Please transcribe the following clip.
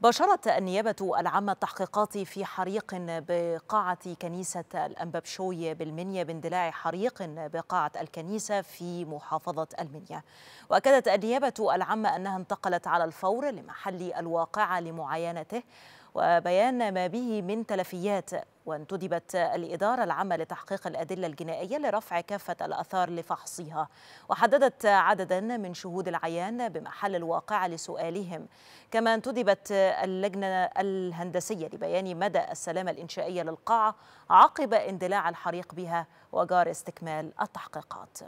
باشرت النيابة العامة التحقيقات في حريق بقاعة كنيسة الأنببشوي بالمنيا باندلاع حريق بقاعة الكنيسة في محافظة المنيا وأكدت النيابة العامة أنها انتقلت على الفور لمحل الواقعة لمعاينته وبيان ما به من تلفيات وانتدبت الإدارة العامة لتحقيق الأدلة الجنائية لرفع كافة الأثار لفحصها وحددت عددا من شهود العيان بمحل الواقعة لسؤالهم كما انتدبت اللجنة الهندسية لبيان مدى السلامة الإنشائية للقاعة عقب اندلاع الحريق بها وجار استكمال التحقيقات